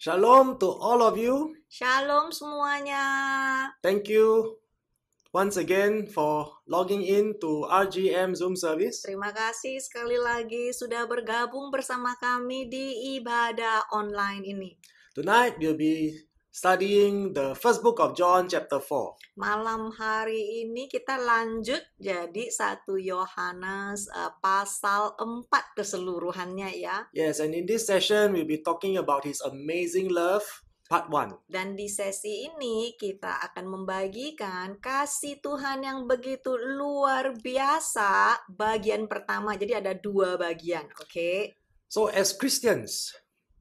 Shalom to all of you. Shalom semuanya. Thank you once again for logging in to RGM Zoom service. Terima kasih sekali lagi sudah bergabung bersama kami di ibadah online ini. Tonight we'll be studying the first book of John chapter 4. Malam hari ini kita lanjut jadi satu Yohanes uh, pasal 4 keseluruhannya ya. Yes, and in this session we'll be talking about his amazing love part 1. Dan di sesi ini kita akan membagikan kasih Tuhan yang begitu luar biasa bagian pertama. Jadi ada dua bagian, oke? Okay? So as Christians,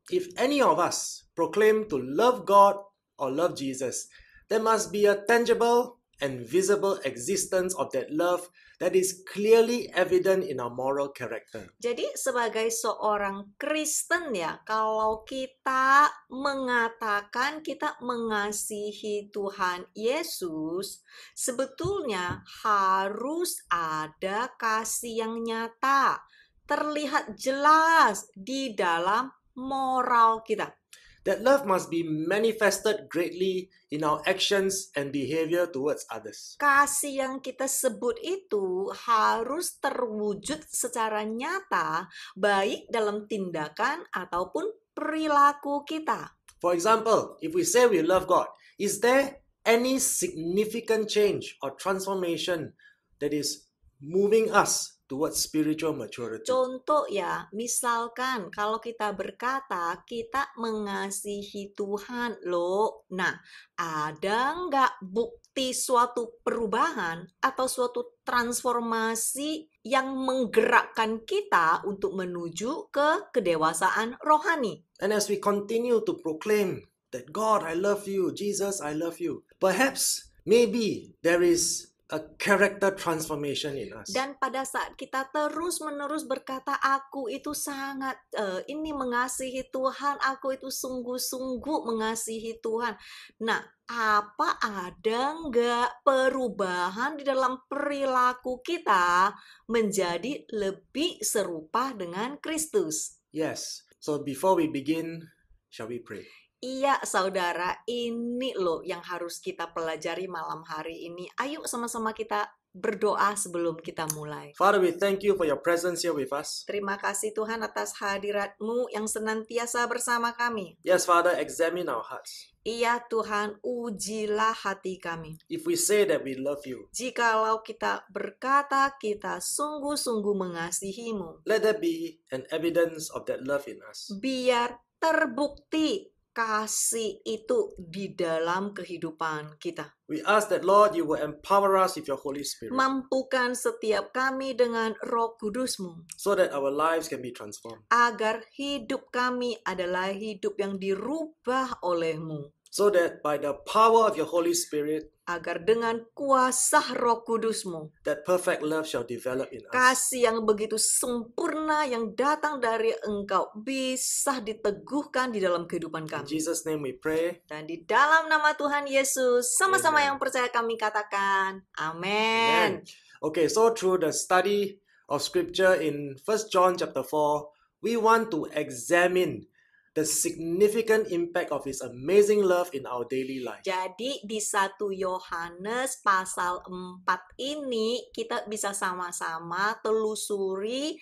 If any of us proclaim to love God or love Jesus, there must be a tangible and visible existence of that love that is clearly evident in our moral character. Jadi sebagai seorang Kristen ya, kalau kita mengatakan kita mengasihi Tuhan Yesus, sebetulnya harus ada kasih yang nyata, terlihat jelas di dalam moral kita. That love must be manifested greatly in our actions and behavior towards others. Kasih yang kita sebut itu harus terwujud secara nyata baik dalam tindakan ataupun perilaku kita. For example, if we say we love God, is there any significant change or transformation that is moving us towards spiritual maturity. Contoh ya, misalkan kalau kita berkata kita mengasihi Tuhan loh. Nah, ada nggak bukti suatu perubahan atau suatu transformasi yang menggerakkan kita untuk menuju ke kedewasaan rohani? And as we continue to proclaim that God, I love you, Jesus, I love you. Perhaps, maybe there is a character transformation in us. Dan pada saat kita terus-menerus berkata aku itu sangat uh, ini mengasihi Tuhan, aku itu sungguh-sungguh mengasihi Tuhan. Nah, apa ada enggak perubahan di dalam perilaku kita menjadi lebih serupa dengan Kristus? Yes. So before we begin, shall we pray? Iya, saudara, ini loh yang harus kita pelajari malam hari ini. Ayo sama-sama kita berdoa sebelum kita mulai. Father, we thank you for your presence here with us. Terima kasih Tuhan atas hadiratmu yang senantiasa bersama kami. Yes, Father, examine our hearts. Iya Tuhan, ujilah hati kami. If we say that we love you. Jikalau kita berkata kita sungguh-sungguh mengasihimu. Let there be an evidence of that love in us. Biar terbukti kasih itu di dalam kehidupan kita. We ask that Lord you will empower us with your Holy Spirit. Mampukan setiap kami dengan Roh Kudusmu. So that our lives can be transformed. Agar hidup kami adalah hidup yang dirubah olehmu. So that by the power of your Holy Spirit agar dengan kuasa Roh Kudusmu that kasih yang begitu sempurna yang datang dari Engkau bisa diteguhkan di dalam kehidupan kami. Dan di dalam nama Tuhan Yesus sama-sama yang percaya kami katakan amin. Okay, so through the study of scripture in 1 John chapter 4, we want to examine the significant impact of his amazing love in our daily life. Jadi di 1 Yohanes pasal 4 ini kita bisa sama-sama telusuri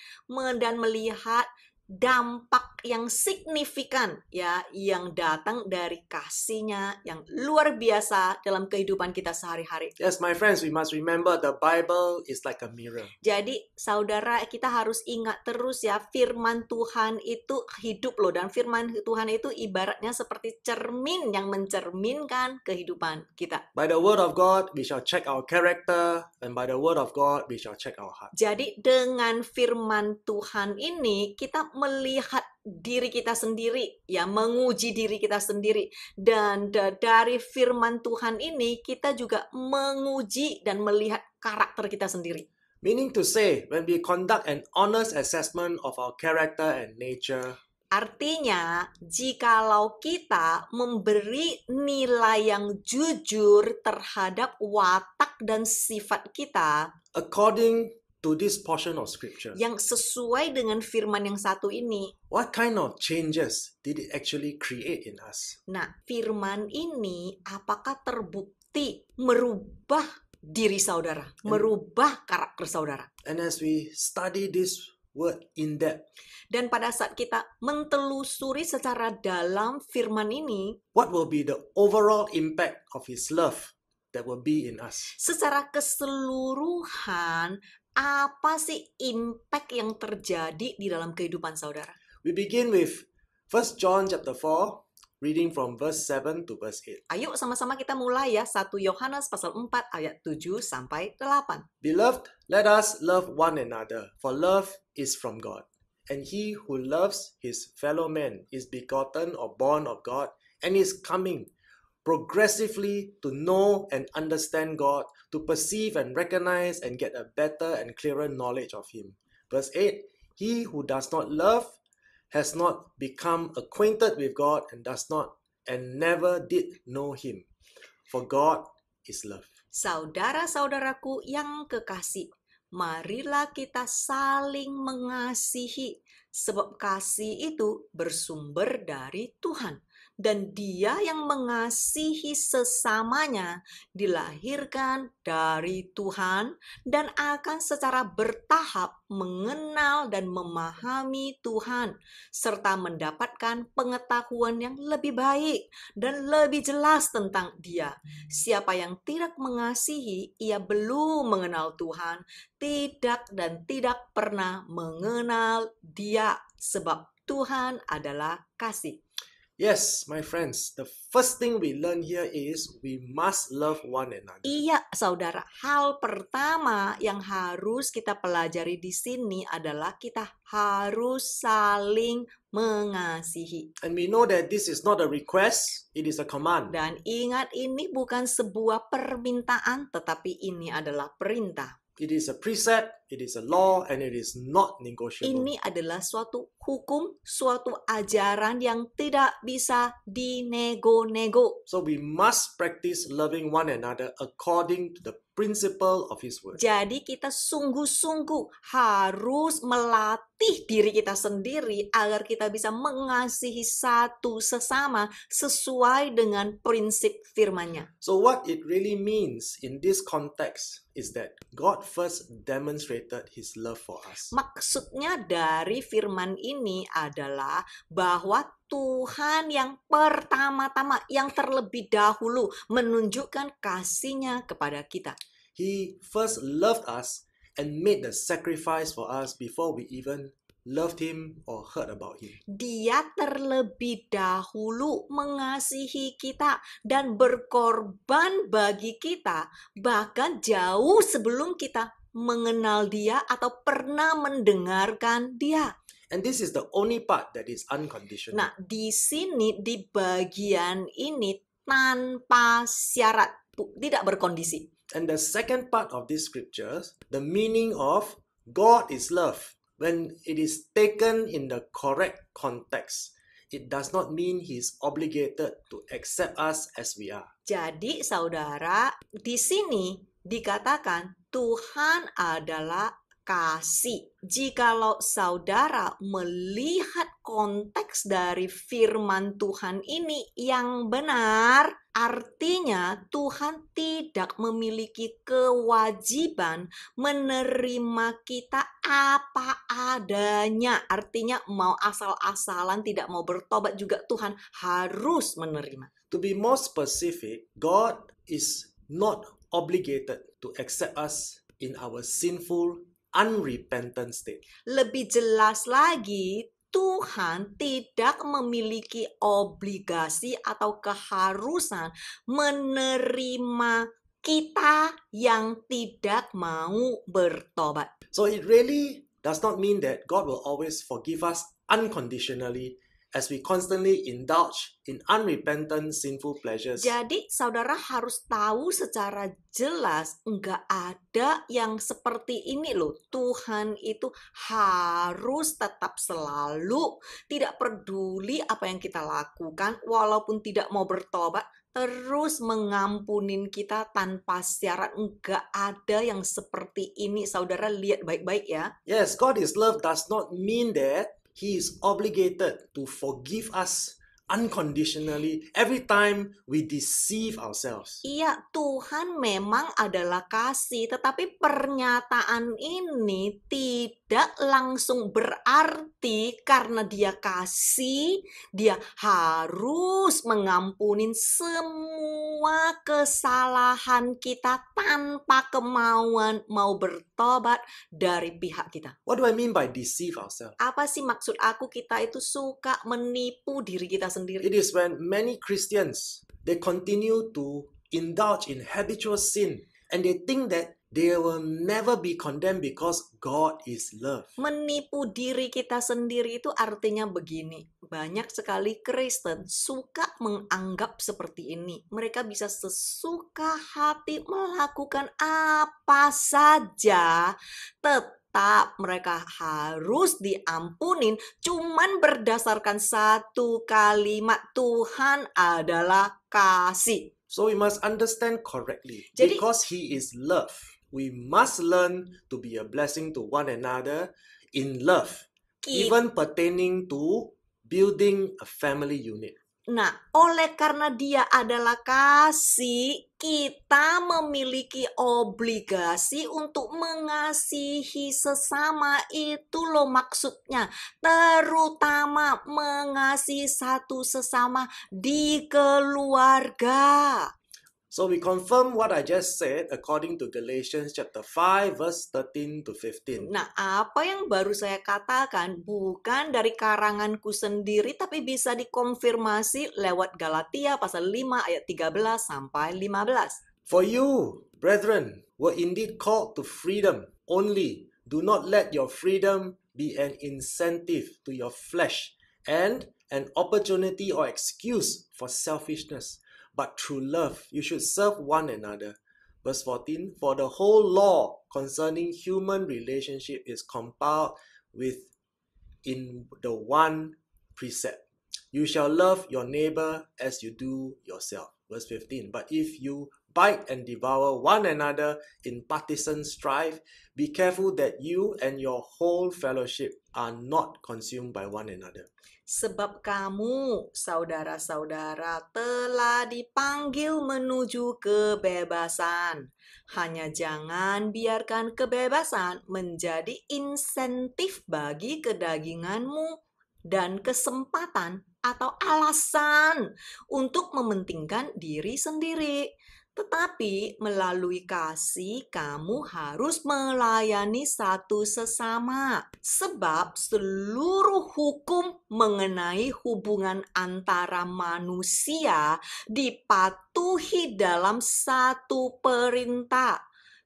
dan melihat dampak yang signifikan ya yang datang dari kasihnya yang luar biasa dalam kehidupan kita sehari-hari. Yes, my friends, we must remember the Bible is like a mirror. Jadi, saudara kita harus ingat terus ya firman Tuhan itu hidup loh dan firman Tuhan itu ibaratnya seperti cermin yang mencerminkan kehidupan kita. By the word of God, we shall check our character and by the word of God, we shall check our heart. Jadi, dengan firman Tuhan ini kita melihat diri kita sendiri, ya, menguji diri kita sendiri. Dan dari firman Tuhan ini, kita juga menguji dan melihat karakter kita sendiri. Meaning to say, when we conduct an honest assessment of our character and nature, Artinya, jikalau kita memberi nilai yang jujur terhadap watak dan sifat kita, according to this portion of scripture. Yang sesuai dengan firman yang satu ini. What kind of changes did it actually create in us? Nah, firman ini apakah terbukti merubah diri saudara, and, merubah karakter saudara. And as we study this word in depth. Dan pada saat kita mentelusuri secara dalam firman ini, what will be the overall impact of his love that will be in us. Secara keseluruhan, apa sih impact yang terjadi di dalam kehidupan saudara? We begin with 1 John chapter 4 reading from verse 7 to verse 8. Ayo sama-sama kita mulai ya 1 Yohanes pasal 4 ayat 7 sampai 8. Beloved, let us love one another, for love is from God. And he who loves his fellow man is begotten or born of God and is coming progressively to know and understand God, to perceive and recognize and get a better and clearer knowledge of Him. Verse 8 He who does not love has not become acquainted with God and does not and never did know Him. For God is love. Saudara-saudaraku yang kekasih, marilah kita saling mengasihi, sebab kasih itu bersumber dari Tuhan. dan dia yang mengasihi sesamanya dilahirkan dari Tuhan dan akan secara bertahap mengenal dan memahami Tuhan serta mendapatkan pengetahuan yang lebih baik dan lebih jelas tentang dia. Siapa yang tidak mengasihi, ia belum mengenal Tuhan, tidak dan tidak pernah mengenal dia sebab Tuhan adalah kasih. Yes, my friends, the first thing we learn here is we must love one another. Iya, saudara. Hal pertama yang harus kita pelajari di sini adalah kita harus saling mengasihi. And we know that this is not a request, it is a command. Dan ingat ini bukan sebuah permintaan, tetapi ini adalah perintah. It is a precept, it is a law, and it is not negotiable. Ini adalah suatu hukum, suatu ajaran yang tidak bisa dinego-nego. So we must practice loving one another according to the principle of his word. Jadi kita sungguh-sungguh harus melatih diri kita sendiri agar kita bisa mengasihi satu sesama sesuai dengan prinsip firman-Nya. So what it really means in this context is that God first demonstrated his love for us. Maksudnya dari firman ini adalah bahwa Tuhan yang pertama-tama, yang terlebih dahulu menunjukkan kasihnya kepada kita. He first loved us and made the sacrifice for us before we even loved him or heard about him. Dia terlebih dahulu mengasihi kita dan berkorban bagi kita bahkan jauh sebelum kita mengenal dia atau pernah mendengarkan dia. And this is the only part that is unconditional. Nah, di sini di bagian ini tanpa syarat, tidak berkondisi. And the second part of these scriptures, the meaning of God is love. When it is taken in the correct context, it does not mean he is obligated to accept us as we are. Jadi saudara, di sini dikatakan Tuhan adalah kasih. Jikalau saudara melihat konteks dari firman Tuhan ini yang benar, artinya Tuhan tidak memiliki kewajiban menerima kita apa adanya. Artinya mau asal-asalan, tidak mau bertobat juga Tuhan harus menerima. To be more specific, God is not obligated to accept us in our sinful unrepentant state. Lebih jelas lagi, Tuhan tidak memiliki obligasi atau keharusan menerima kita yang tidak mau bertobat. So it really does not mean that God will always forgive us unconditionally as we constantly indulge in unrepentant sinful pleasures. Jadi saudara harus tahu secara jelas nggak ada yang seperti ini loh. Tuhan itu harus tetap selalu tidak peduli apa yang kita lakukan walaupun tidak mau bertobat terus mengampunin kita tanpa syarat. Enggak ada yang seperti ini. Saudara lihat baik-baik ya. Yes, God is love does not mean that He is obligated to forgive us unconditionally every time we deceive ourselves. Iya, Tuhan memang adalah kasih, tetapi pernyataan ini tidak langsung berarti karena dia kasih, dia harus mengampunin semua kesalahan kita tanpa kemauan mau bertobat dari pihak kita. What do I mean by deceive ourselves? Apa sih maksud aku kita itu suka menipu diri kita sendiri. It is when many Christians they continue to indulge in habitual sin and they think that they will never be condemned because God is love. Menipu diri kita sendiri itu artinya begini. Banyak sekali Kristen suka menganggap seperti ini. Mereka bisa sesuka hati melakukan apa saja, tetap tetap mereka harus diampunin cuman berdasarkan satu kalimat Tuhan adalah kasih. So we must understand correctly Jadi, because he is love. We must learn to be a blessing to one another in love even pertaining to building a family unit. Nah, oleh karena dia adalah kasih, kita memiliki obligasi untuk mengasihi sesama. Itu loh maksudnya, terutama mengasihi satu sesama di keluarga. So we confirm what I just said according to Galatians chapter 5 verse 13 to 15. Nah, apa yang baru saya katakan bukan dari karanganku sendiri tapi bisa dikonfirmasi lewat Galatia pasal 5 ayat 13 sampai 15. For you, brethren, were indeed called to freedom. Only do not let your freedom be an incentive to your flesh and an opportunity or excuse for selfishness but through love you should serve one another. Verse 14 For the whole law concerning human relationship is compiled with in the one precept You shall love your neighbor as you do yourself. Verse 15 But if you bite and devour one another in partisan strife, Be careful that you and your whole fellowship are not consumed by one another. Sebab kamu, saudara-saudara, telah dipanggil menuju kebebasan. Hanya jangan biarkan kebebasan menjadi insentif bagi kedaginganmu dan kesempatan atau alasan untuk mementingkan diri sendiri. Tetapi melalui kasih kamu harus melayani satu sesama. Sebab seluruh hukum mengenai hubungan antara manusia dipatuhi dalam satu perintah.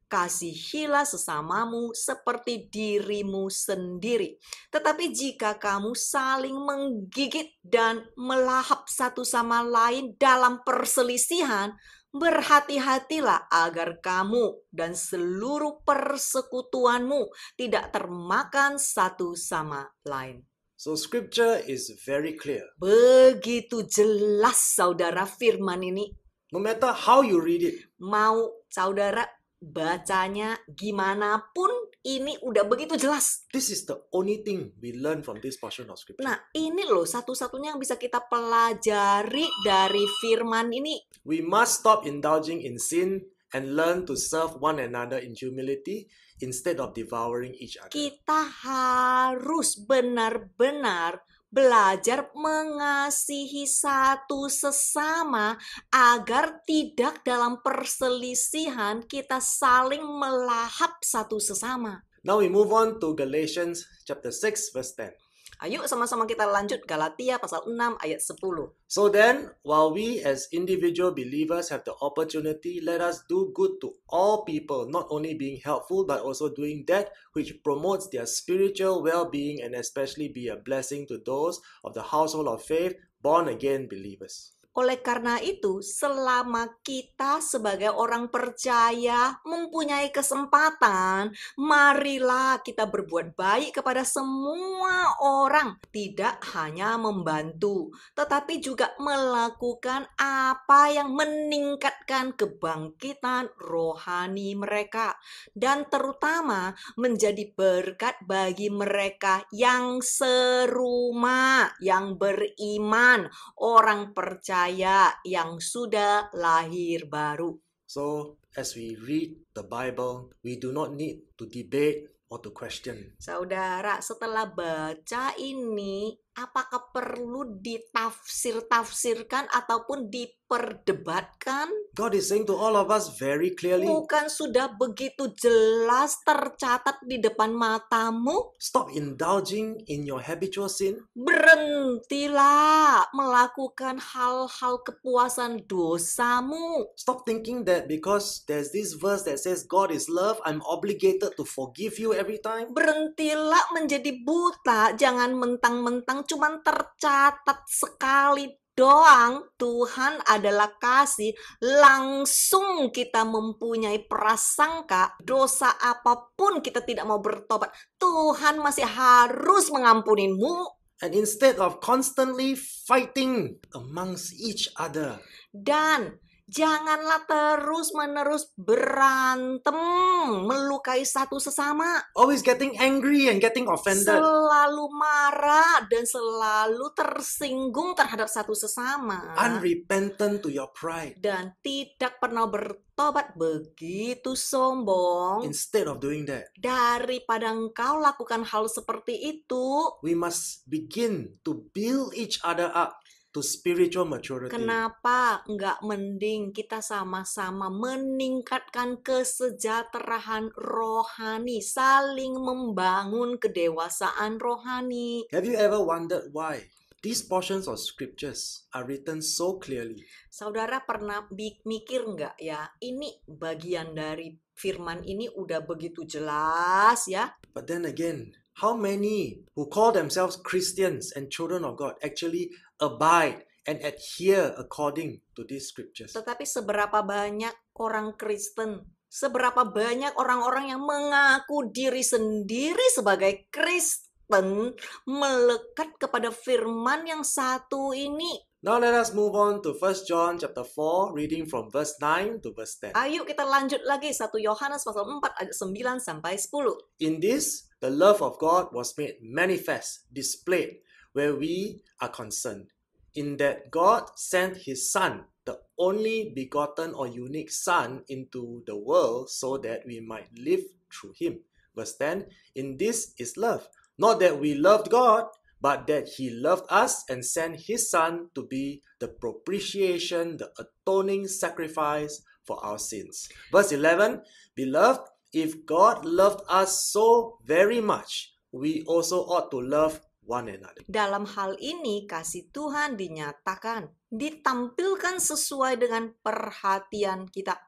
Kasihilah sesamamu seperti dirimu sendiri. Tetapi jika kamu saling menggigit dan melahap satu sama lain dalam perselisihan, Berhati-hatilah agar kamu dan seluruh persekutuanmu tidak termakan satu sama lain. So scripture is very clear. Begitu jelas saudara firman ini. No matter how you read it. Mau saudara bacanya gimana pun ini udah begitu jelas. This is the only thing we learn from this portion of scripture. Nah, ini loh satu-satunya yang bisa kita pelajari dari firman ini. We must stop indulging in sin and learn to serve one another in humility instead of devouring each other. Kita harus benar-benar belajar mengasihi satu sesama agar tidak dalam perselisihan kita saling melahap satu sesama. Now we move on to Galatians chapter 6 verse 10. Ayo sama-sama kita lanjut Galatia pasal 6 ayat 10. So then, while we as individual believers have the opportunity, let us do good to all people, not only being helpful but also doing that which promotes their spiritual well-being and especially be a blessing to those of the household of faith, born again believers. Oleh karena itu, selama kita sebagai orang percaya mempunyai kesempatan, marilah kita berbuat baik kepada semua orang, tidak hanya membantu, tetapi juga melakukan apa yang meningkatkan kebangkitan rohani mereka dan terutama menjadi berkat bagi mereka yang serumah, yang beriman, orang percaya percaya yang sudah lahir baru. So, as we read the Bible, we do not need to debate or to question. Saudara, setelah baca ini, apakah perlu ditafsir-tafsirkan ataupun dip perdebatkan. God is saying to all of us very clearly. Bukan sudah begitu jelas tercatat di depan matamu? Stop indulging in your habitual sin. Berhentilah melakukan hal-hal kepuasan dosamu. Stop thinking that because there's this verse that says God is love, I'm obligated to forgive you every time. Berhentilah menjadi buta, jangan mentang-mentang cuman tercatat sekali doang Tuhan adalah kasih, langsung kita mempunyai prasangka dosa apapun kita tidak mau bertobat, Tuhan masih harus mengampunimu. And instead of constantly fighting amongst each other. Dan janganlah terus-menerus berantem, melukai satu sesama. Always getting angry and getting offended. Selalu marah dan selalu tersinggung terhadap satu sesama. Unrepentant to your pride. Dan tidak pernah bertobat begitu sombong. Instead of doing that. Daripada engkau lakukan hal seperti itu, we must begin to build each other up to spiritual maturity. Kenapa nggak mending kita sama-sama meningkatkan kesejahteraan rohani, saling membangun kedewasaan rohani? Have you ever wondered why? These portions of scriptures are written so clearly. Saudara pernah mikir nggak ya, ini bagian dari firman ini udah begitu jelas ya. But then again, how many who call themselves Christians and children of God actually abide and adhere according to these scriptures. Tetapi seberapa banyak orang Kristen, seberapa banyak orang-orang yang mengaku diri sendiri sebagai Kristen melekat kepada firman yang satu ini. Now let us move on to 1 John chapter 4 reading from verse 9 to verse 10. Ayo kita lanjut lagi 1 Yohanes pasal 4 ayat 9 sampai 10. In this the love of God was made manifest, displayed where we are concerned, in that God sent his Son, the only begotten or unique Son, into the world so that we might live through him. Verse 10 In this is love, not that we loved God, but that he loved us and sent his Son to be the propitiation, the atoning sacrifice for our sins. Verse 11 Beloved, if God loved us so very much, we also ought to love one another. Dalam hal ini, kasih Tuhan dinyatakan, ditampilkan sesuai dengan perhatian kita.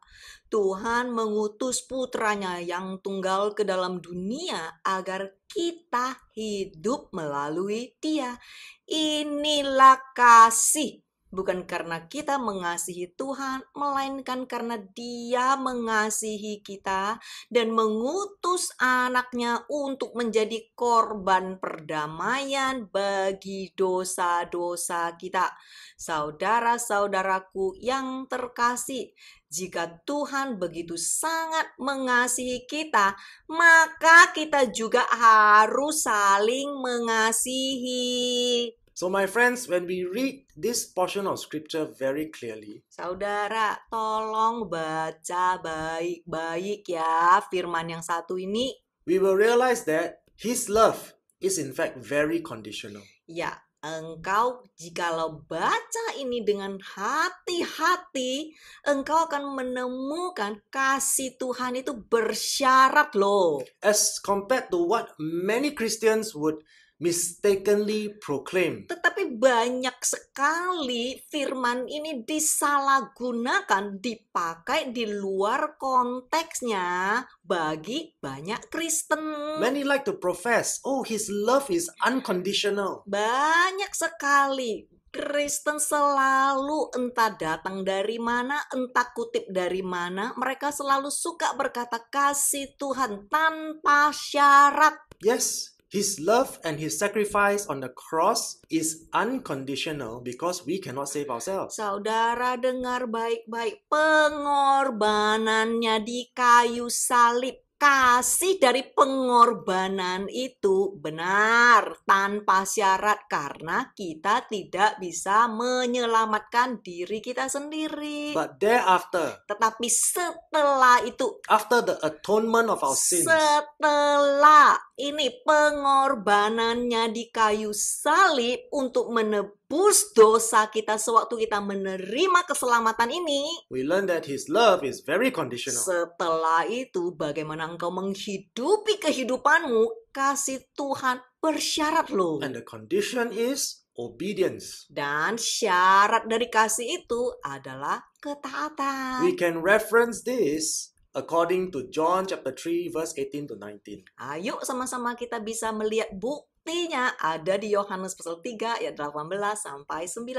Tuhan mengutus putranya yang tunggal ke dalam dunia agar kita hidup melalui dia. Inilah kasih bukan karena kita mengasihi Tuhan, melainkan karena Dia mengasihi kita dan mengutus anaknya untuk menjadi korban perdamaian bagi dosa-dosa kita. Saudara-saudaraku yang terkasih, jika Tuhan begitu sangat mengasihi kita, maka kita juga harus saling mengasihi. So my friends, when we read this portion of scripture very clearly. Saudara, tolong baca baik-baik ya firman yang satu ini. We will realize that his love is in fact very conditional. Ya, engkau jikalau baca ini dengan hati-hati, engkau akan menemukan kasih Tuhan itu bersyarat loh. As compared to what many Christians would mistakenly proclaim. Tetapi banyak sekali firman ini disalahgunakan, dipakai di luar konteksnya bagi banyak Kristen. Many like to profess, oh his love is unconditional. Banyak sekali Kristen selalu entah datang dari mana, entah kutip dari mana, mereka selalu suka berkata kasih Tuhan tanpa syarat. Yes, His love and his sacrifice on the cross is unconditional because we cannot save ourselves. Saudara dengar baik-baik pengorbanannya di kayu salib kasih dari pengorbanan itu benar tanpa syarat karena kita tidak bisa menyelamatkan diri kita sendiri. But thereafter, tetapi setelah itu, after the atonement of our sins, setelah ini pengorbanannya di kayu salib untuk menebus dosa kita sewaktu kita menerima keselamatan ini. We learn that his love is very conditional. Setelah itu bagaimana engkau menghidupi kehidupanmu kasih Tuhan bersyarat loh. And the condition is obedience. Dan syarat dari kasih itu adalah ketaatan. We can reference this according to John chapter 3 verse 18 to 19. Ayo sama-sama kita bisa melihat buktinya ada di Yohanes pasal 3 ayat 18 sampai 19.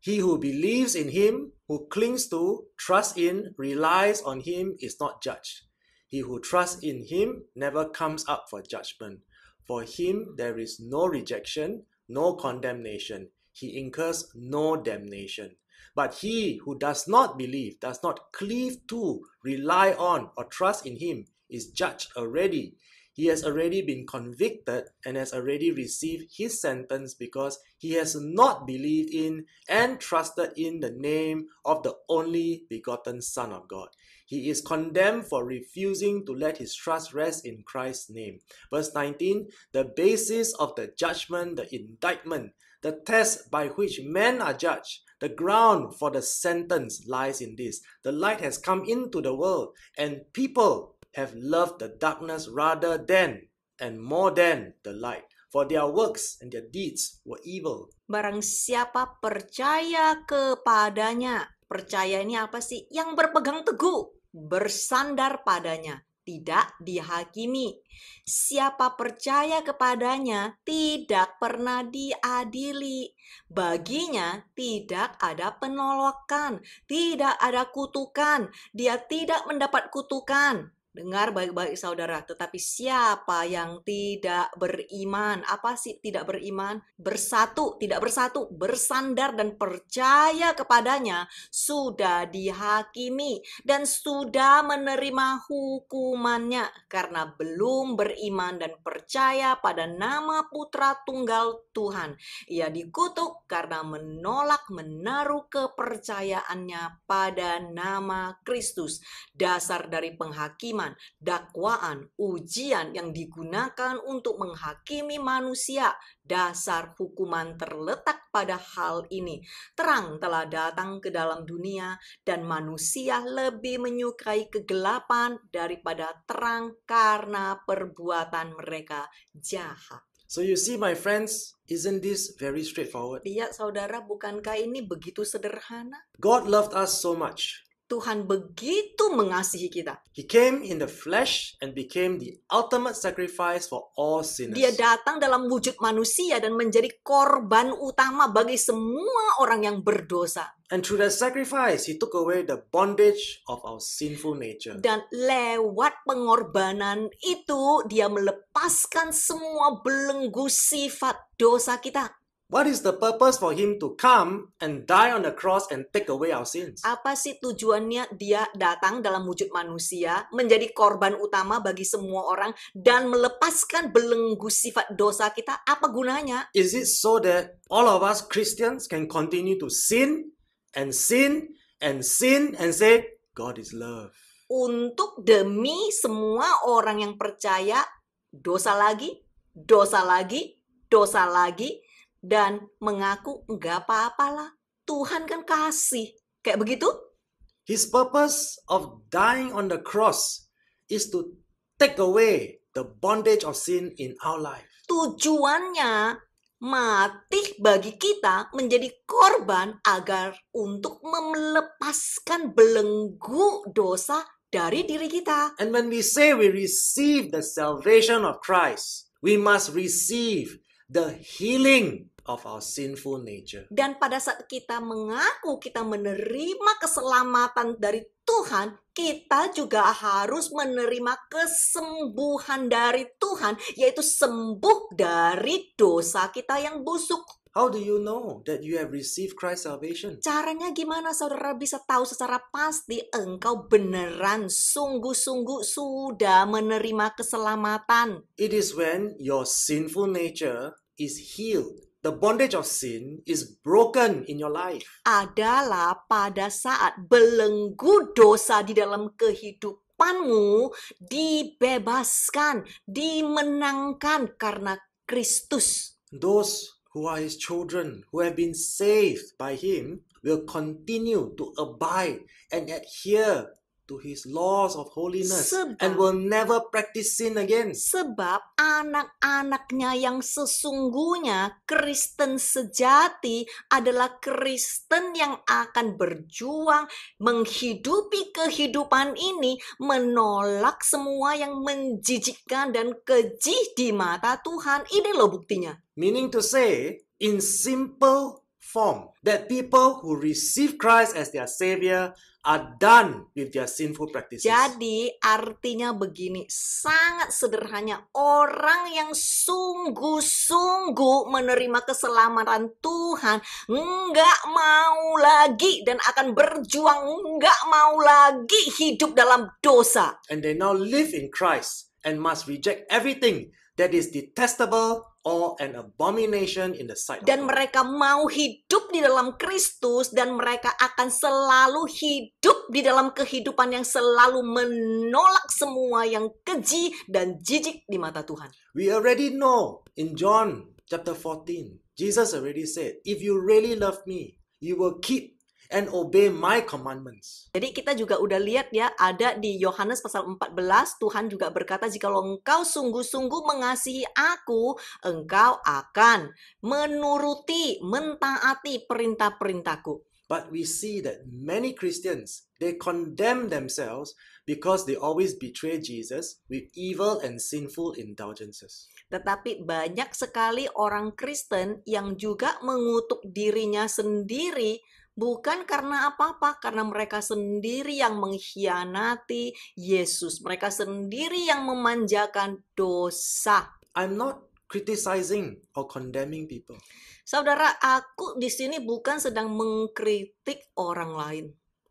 He who believes in him, who clings to, trusts in, relies on him is not judged. He who trusts in him never comes up for judgment. For him there is no rejection, no condemnation. He incurs no damnation. But he who does not believe, does not cleave to, rely on, or trust in him is judged already. He has already been convicted and has already received his sentence because he has not believed in and trusted in the name of the only begotten Son of God. He is condemned for refusing to let his trust rest in Christ's name. Verse 19 The basis of the judgment, the indictment, the test by which men are judged the ground for the sentence lies in this. The light has come into the world, and people have loved the darkness rather than and more than the light, for their works and their deeds were evil. Barang siapa percaya kepadanya. Percaya ini apa sih? Yang berpegang teguh, bersandar padanya tidak dihakimi. Siapa percaya kepadanya tidak pernah diadili. Baginya tidak ada penolakan, tidak ada kutukan, dia tidak mendapat kutukan. Dengar baik-baik saudara, tetapi siapa yang tidak beriman? Apa sih tidak beriman? Bersatu, tidak bersatu, bersandar dan percaya kepadanya sudah dihakimi dan sudah menerima hukumannya karena belum beriman dan percaya pada nama putra tunggal Tuhan. Ia dikutuk karena menolak menaruh kepercayaannya pada nama Kristus. Dasar dari penghakiman hukuman, dakwaan, ujian yang digunakan untuk menghakimi manusia. Dasar hukuman terletak pada hal ini. Terang telah datang ke dalam dunia dan manusia lebih menyukai kegelapan daripada terang karena perbuatan mereka jahat. So you see my friends, isn't this very straightforward? Iya saudara, bukankah ini begitu sederhana? God loved us so much Tuhan begitu mengasihi kita. He came in the flesh and became the ultimate sacrifice for all sinners. Dia datang dalam wujud manusia dan menjadi korban utama bagi semua orang yang berdosa. And through that sacrifice, he took away the bondage of our sinful nature. Dan lewat pengorbanan itu, dia melepaskan semua belenggu sifat dosa kita. What is the purpose for him to come and die on the cross and take away our sins? Apa sih tujuannya dia datang dalam wujud manusia, menjadi korban utama bagi semua orang dan melepaskan belenggu sifat dosa kita? Apa gunanya? Is it so that all of us Christians can continue to sin and sin and sin and say God is love? Untuk demi semua orang yang percaya dosa lagi, dosa lagi, dosa lagi dan mengaku nggak apa-apalah. Tuhan kan kasih. Kayak begitu? His purpose of dying on the cross is to take away the bondage of sin in our life. Tujuannya mati bagi kita menjadi korban agar untuk melepaskan belenggu dosa dari diri kita. And when we say we receive the salvation of Christ, we must receive the healing of our sinful nature. Dan pada saat kita mengaku kita menerima keselamatan dari Tuhan, kita juga harus menerima kesembuhan dari Tuhan, yaitu sembuh dari dosa kita yang busuk. How do you know that you have received Christ's salvation? Caranya gimana saudara bisa tahu secara pasti engkau beneran sungguh-sungguh sudah menerima keselamatan? It is when your sinful nature is healed the bondage of sin is broken in your life. Adalah pada saat belenggu dosa di dalam kehidupanmu dibebaskan, dimenangkan karena Kristus. Those who are his children, who have been saved by him, will continue to abide and adhere to his laws of holiness Sebab, and will never practice sin again. Sebab anak-anaknya yang sesungguhnya Kristen sejati adalah Kristen yang akan berjuang menghidupi kehidupan ini menolak semua yang menjijikkan dan keji di mata Tuhan. Ini loh buktinya. Meaning to say, in simple form that people who receive Christ as their savior are done with their sinful practices. Jadi artinya begini, sangat sederhananya orang yang sungguh-sungguh menerima keselamatan Tuhan nggak mau lagi dan akan berjuang nggak mau lagi hidup dalam dosa. And they now live in Christ and must reject everything that is detestable all an abomination in the sight dan mereka mau hidup di dalam Kristus dan mereka akan selalu hidup di dalam kehidupan yang selalu menolak semua yang keji dan jijik di mata Tuhan. We already know in John chapter 14, Jesus already said, if you really love me, you will keep and obey my commandments. Jadi kita juga udah lihat ya, ada di Yohanes pasal 14, Tuhan juga berkata, jikalau engkau sungguh-sungguh mengasihi aku, engkau akan menuruti, mentaati perintah-perintahku. But we see that many Christians, they condemn themselves because they always betray Jesus with evil and sinful indulgences. Tetapi banyak sekali orang Kristen yang juga mengutuk dirinya sendiri Bukan karena apa-apa, karena mereka sendiri yang mengkhianati Yesus. Mereka sendiri yang memanjakan dosa. I'm not criticizing or condemning people. Saudara, aku di sini bukan sedang mengkritik orang lain.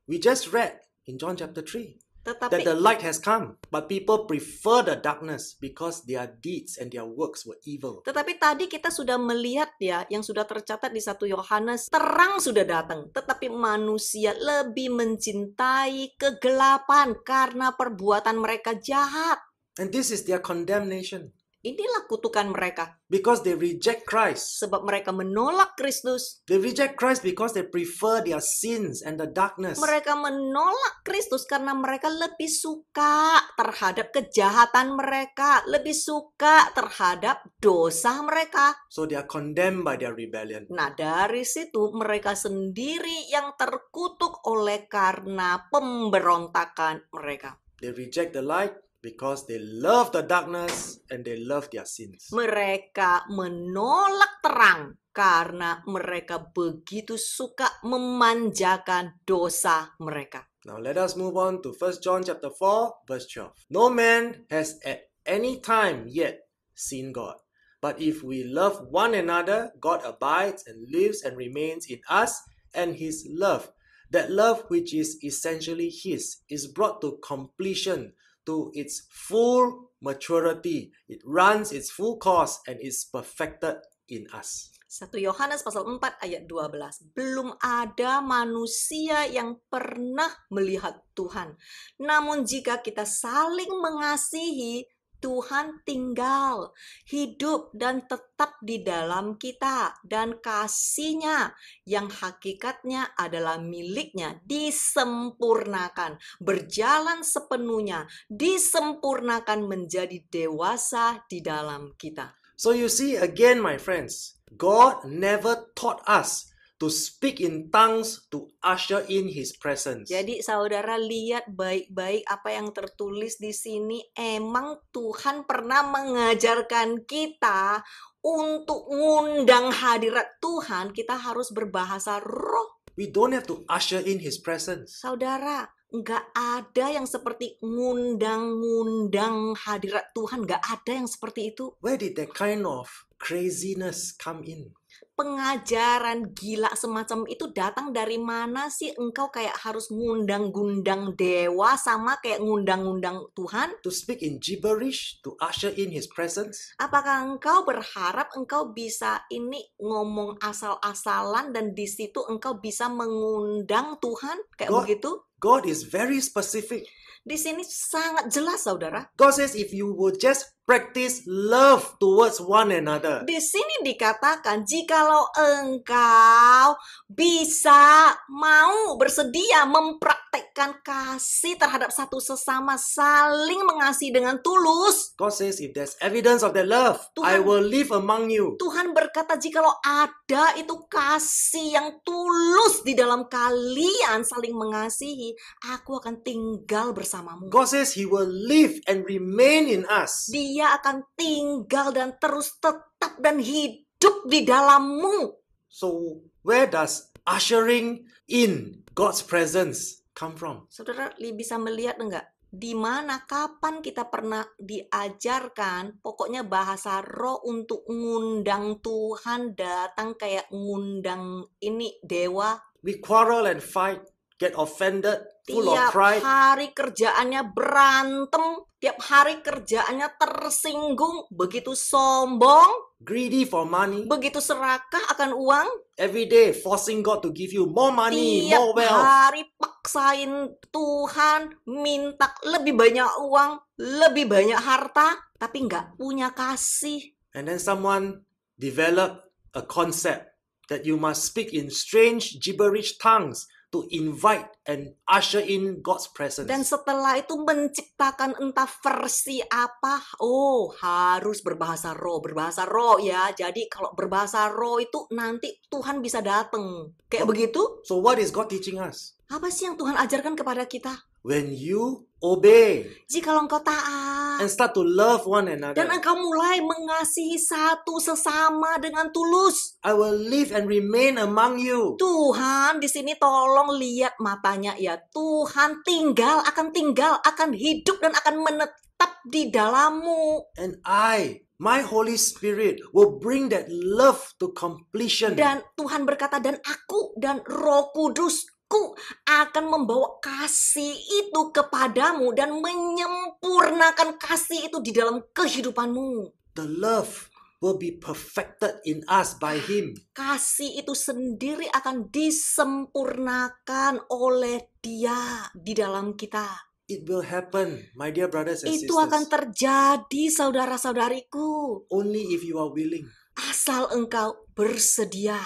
We just read in John chapter 3. Tetapi, that the light has come, but people prefer the darkness because their deeds and their works were evil. Tetapi tadi kita sudah melihat ya yang sudah tercatat di satu Yohanes, terang sudah datang, tetapi manusia lebih mencintai kegelapan karena perbuatan mereka jahat. And this is their condemnation. Inilah kutukan mereka. Because they reject Christ. Sebab mereka menolak Kristus. They reject Christ because they prefer their sins and the darkness. Mereka menolak Kristus karena mereka lebih suka terhadap kejahatan mereka, lebih suka terhadap dosa mereka. So they are condemned by their rebellion. Nah, dari situ mereka sendiri yang terkutuk oleh karena pemberontakan mereka. They reject the light because they love the darkness and they love their sins. Mereka menolak terang karena mereka begitu suka memanjakan dosa mereka. Now let us move on to 1 John chapter 4 verse 12. No man has at any time yet seen God. But if we love one another, God abides and lives and remains in us and his love. That love which is essentially his is brought to completion to its full maturity. It runs its full course and is perfected in us. 1 Yohanes pasal 4 ayat 12. Belum ada manusia yang pernah melihat Tuhan. Namun jika kita saling mengasihi, Tuhan tinggal, hidup dan tetap di dalam kita dan kasihnya yang hakikatnya adalah miliknya disempurnakan, berjalan sepenuhnya, disempurnakan menjadi dewasa di dalam kita. So you see again my friends, God never taught us to speak in tongues to usher in his presence. Jadi saudara lihat baik-baik apa yang tertulis di sini emang Tuhan pernah mengajarkan kita untuk ngundang hadirat Tuhan kita harus berbahasa roh. We don't have to usher in his presence. Saudara, nggak ada yang seperti ngundang-ngundang hadirat Tuhan nggak ada yang seperti itu where did that kind of craziness come in pengajaran gila semacam itu datang dari mana sih engkau kayak harus ngundang gundang dewa sama kayak ngundang-ngundang Tuhan? To speak in gibberish, to usher in his presence. Apakah engkau berharap engkau bisa ini ngomong asal-asalan dan di situ engkau bisa mengundang Tuhan kayak God, begitu? God is very specific. Di sini sangat jelas saudara. God says if you will just practice love towards one another. Di sini dikatakan jikalau engkau bisa mau bersedia mempraktekkan kasih terhadap satu sesama saling mengasihi dengan tulus. God says if there's evidence of that love, Tuhan, I will live among you. Tuhan berkata jikalau ada itu kasih yang tulus di dalam kalian saling mengasihi, aku akan tinggal bersamamu. God says he will live and remain in us. Dia dia akan tinggal dan terus tetap dan hidup di dalammu. So, where does ushering in God's presence come from? Saudara bisa melihat enggak? Di mana kapan kita pernah diajarkan pokoknya bahasa roh untuk ngundang Tuhan datang kayak ngundang ini dewa? We quarrel and fight, get offended, Full tiap hari kerjaannya berantem, tiap hari kerjaannya tersinggung, begitu sombong, greedy for money, begitu serakah akan uang. Every day forcing God to give you more money, tiap more wealth. Tiap hari paksain Tuhan minta lebih banyak uang, lebih banyak harta, tapi nggak punya kasih. And then someone develop a concept that you must speak in strange gibberish tongues to invite and usher in God's presence. Dan setelah itu menciptakan entah versi apa, oh harus berbahasa roh, berbahasa roh ya. Jadi kalau berbahasa roh itu nanti Tuhan bisa datang. Kayak so, oh, begitu? So what is God teaching us? Apa sih yang Tuhan ajarkan kepada kita? When you obey. Jikalau engkau taat. And start to love one another. Dan engkau mulai mengasihi satu sesama dengan tulus. I will live and remain among you. Tuhan, di sini tolong lihat matanya ya. Tuhan tinggal akan tinggal, akan hidup dan akan menetap di dalammu. And I My Holy Spirit will bring that love to completion. Dan Tuhan berkata, dan aku dan Roh Kudus aku akan membawa kasih itu kepadamu dan menyempurnakan kasih itu di dalam kehidupanmu. The love will be perfected in us by him. Kasih itu sendiri akan disempurnakan oleh dia di dalam kita. It will happen, my dear brothers and sisters. Itu akan terjadi, saudara-saudariku. Only if you are willing. Asal engkau bersedia.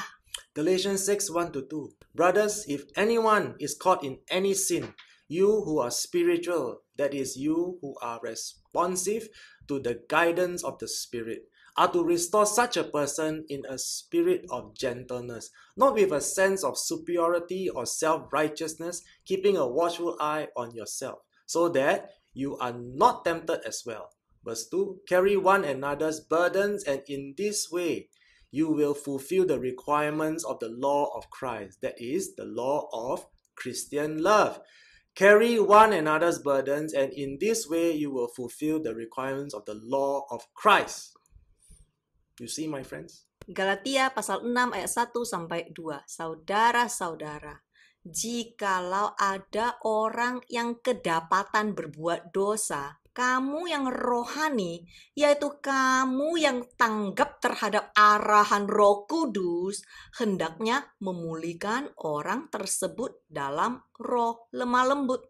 Galatians 6, 1 to 2. Brothers, if anyone is caught in any sin, you who are spiritual, that is, you who are responsive to the guidance of the Spirit, are to restore such a person in a spirit of gentleness, not with a sense of superiority or self righteousness, keeping a watchful eye on yourself, so that you are not tempted as well. Verse 2 Carry one another's burdens, and in this way you will fulfill the requirements of the law of Christ, that is, the law of Christian love. Carry one another's burdens, and in this way you will fulfill the requirements of the law of Christ. You see, my friends? Galatia pasal 6 ayat 1 sampai 2. Saudara-saudara, jikalau ada orang yang kedapatan berbuat dosa, kamu yang rohani, yaitu kamu yang tanggap terhadap arahan Roh Kudus, hendaknya memulihkan orang tersebut dalam roh lemah lembut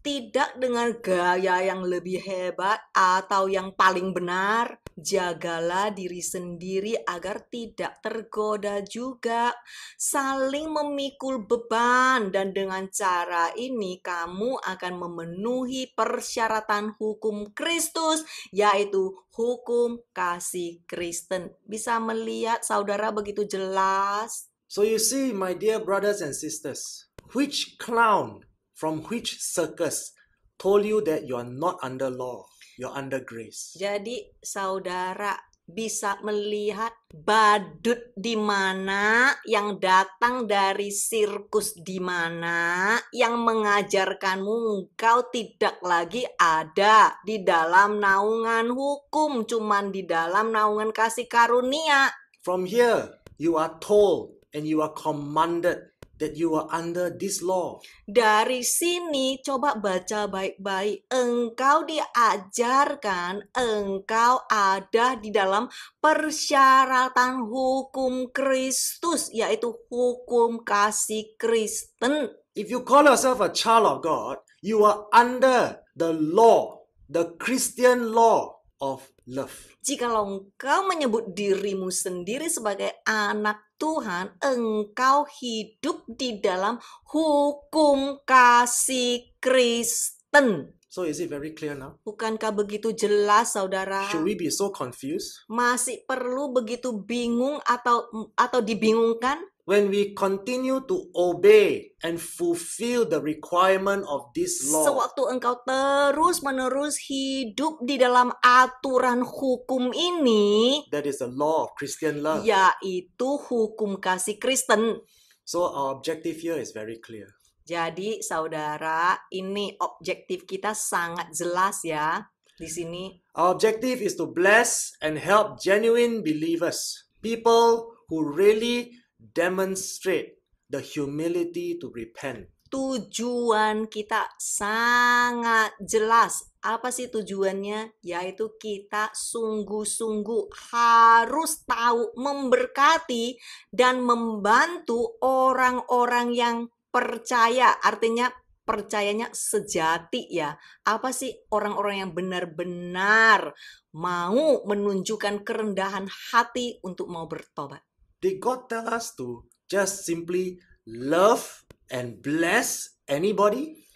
tidak dengan gaya yang lebih hebat atau yang paling benar. Jagalah diri sendiri agar tidak tergoda juga, saling memikul beban, dan dengan cara ini kamu akan memenuhi persyaratan hukum Kristus, yaitu hukum kasih Kristen. Bisa melihat saudara begitu jelas. So you see, my dear brothers and sisters, which clown from which circus told you that you are not under law, you are under grace. Jadi saudara bisa melihat badut di mana, yang datang dari sirkus di mana, yang mengajarkanmu engkau tidak lagi ada di dalam naungan hukum, cuman di dalam naungan kasih karunia. From here, you are told and you are commanded that you are under this law. Dari sini coba baca baik-baik. Engkau diajarkan, engkau ada di dalam persyaratan hukum Kristus, yaitu hukum kasih Kristen. If you call yourself a child of God, you are under the law, the Christian law of love. Jikalau engkau menyebut dirimu sendiri sebagai anak Tuhan, engkau hidup di dalam hukum kasih Kristen. So is it very clear now? Bukankah begitu jelas, saudara? Should we be so confused? Masih perlu begitu bingung atau atau dibingungkan? When we continue to obey and fulfill the requirement of this law. Sewaktu engkau terus menerus hidup di dalam aturan hukum ini. That is the law of Christian love. Yaitu hukum kasih Kristen. So our objective here is very clear. Jadi saudara, ini objektif kita sangat jelas ya di sini. Our objective is to bless and help genuine believers, people who really demonstrate the humility to repent. Tujuan kita sangat jelas. Apa sih tujuannya? Yaitu kita sungguh-sungguh harus tahu memberkati dan membantu orang-orang yang percaya artinya percayanya sejati ya. Apa sih orang-orang yang benar-benar mau menunjukkan kerendahan hati untuk mau bertobat? The God tell us to just simply love and bless anybody?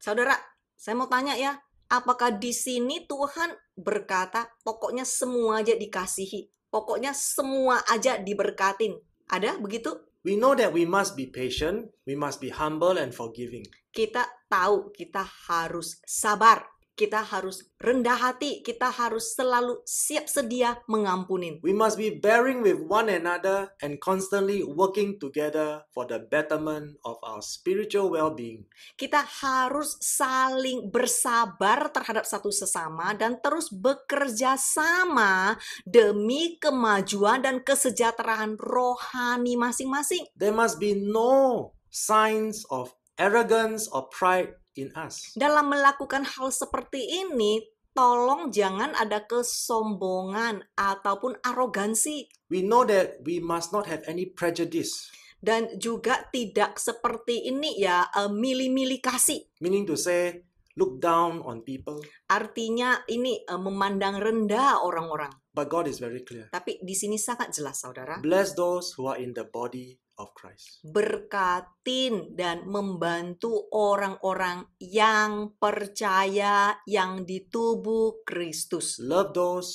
Saudara, saya mau tanya ya, apakah di sini Tuhan berkata pokoknya semua aja dikasihi, pokoknya semua aja diberkatin? Ada begitu? We know that we must be patient, we must be humble and forgiving. Kita tahu kita harus sabar kita harus rendah hati, kita harus selalu siap sedia mengampunin. We must be bearing with one another and constantly working together for the betterment of our spiritual well-being. Kita harus saling bersabar terhadap satu sesama dan terus bekerja sama demi kemajuan dan kesejahteraan rohani masing-masing. There must be no signs of arrogance or pride in us. Dalam melakukan hal seperti ini, tolong jangan ada kesombongan ataupun arogansi. We know that we must not have any prejudice. Dan juga tidak seperti ini ya, uh, milih-milih kasih. Meaning to say, look down on people. Artinya ini uh, memandang rendah orang-orang. But God is very clear. Tapi di sini sangat jelas, saudara. Bless those who are in the body of Christ. Berkatin dan membantu orang-orang yang percaya yang di tubuh Kristus. Love those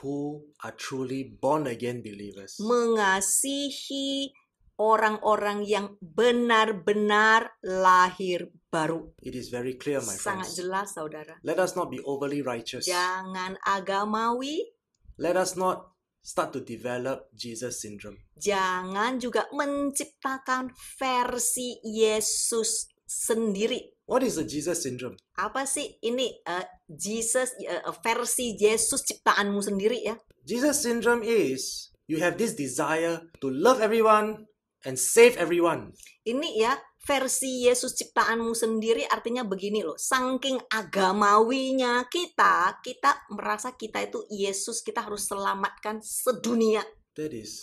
who are truly born again believers. Mengasihi orang-orang yang benar-benar lahir baru. It is very clear, my friends. Sangat jelas, saudara. Let us not be overly righteous. Jangan agamawi. Let us not start to develop Jesus syndrome. Jangan juga menciptakan versi Yesus sendiri. What is the Jesus syndrome? Apa sih ini uh, Jesus uh, versi Yesus ciptaanmu sendiri ya? Jesus syndrome is you have this desire to love everyone and save everyone. Ini ya versi Yesus ciptaanmu sendiri artinya begini loh. Saking agamawinya kita, kita merasa kita itu Yesus, kita harus selamatkan sedunia. That is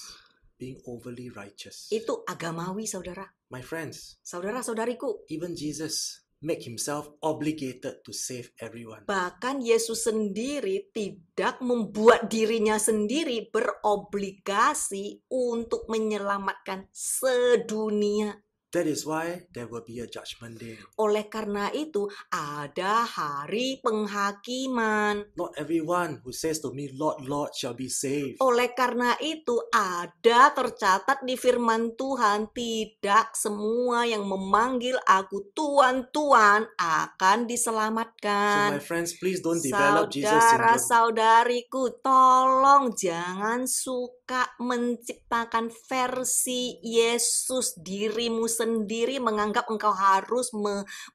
being overly righteous. Itu agamawi, saudara. My friends. Saudara-saudariku. Even Jesus make himself obligated to save everyone. Bahkan Yesus sendiri tidak membuat dirinya sendiri berobligasi untuk menyelamatkan sedunia. That is why there will be a judgment day. Oleh karena itu ada hari penghakiman. Not everyone who says to me, Lord, Lord, shall be saved. Oleh karena itu ada tercatat di firman Tuhan, tidak semua yang memanggil aku Tuhan, Tuhan akan diselamatkan. So my friends, please don't develop Saudara, Jesus syndrome. Saudara-saudariku, tolong jangan suka suka menciptakan versi Yesus dirimu sendiri menganggap engkau harus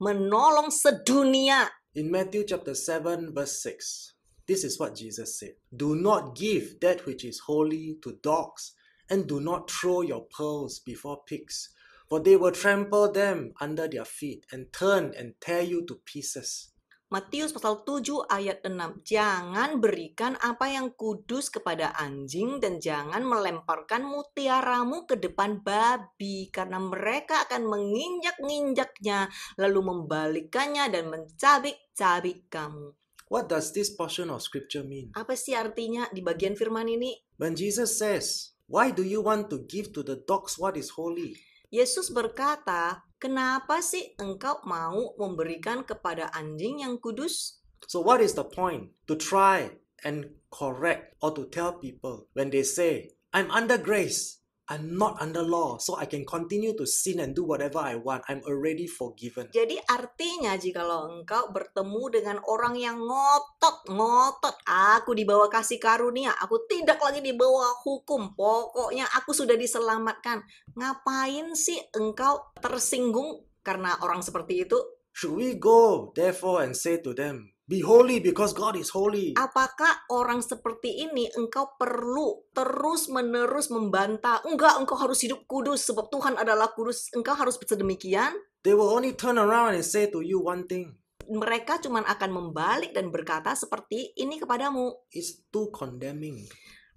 menolong sedunia. In Matthew chapter 7 verse 6. This is what Jesus said. Do not give that which is holy to dogs and do not throw your pearls before pigs, for they will trample them under their feet and turn and tear you to pieces. Matius pasal 7 ayat 6. Jangan berikan apa yang kudus kepada anjing dan jangan melemparkan mutiaramu ke depan babi karena mereka akan menginjak-injaknya lalu membalikkannya dan mencabik-cabik kamu. What does this portion of scripture mean? Apa sih artinya di bagian firman ini? When Jesus says, "Why do you want to give to the dogs what is holy?" Yesus berkata, Kenapa sih engkau mau memberikan kepada anjing yang kudus? So what is the point to try and correct or to tell people when they say, I'm under grace? I'm not under law, so I can continue to sin and do whatever I want. I'm already forgiven. Jadi artinya jika lo engkau bertemu dengan orang yang ngotot, ngotot, aku dibawa kasih karunia, aku tidak lagi dibawa hukum, pokoknya aku sudah diselamatkan. Ngapain sih engkau tersinggung karena orang seperti itu? Should we go therefore and say to them, Be holy because God is holy. Apakah orang seperti ini engkau perlu terus-menerus membantah? Enggak, engkau harus hidup kudus sebab Tuhan adalah kudus. Engkau harus sedemikian. They will only turn around and say to you one thing. Mereka cuma akan membalik dan berkata seperti ini kepadamu. It's too condemning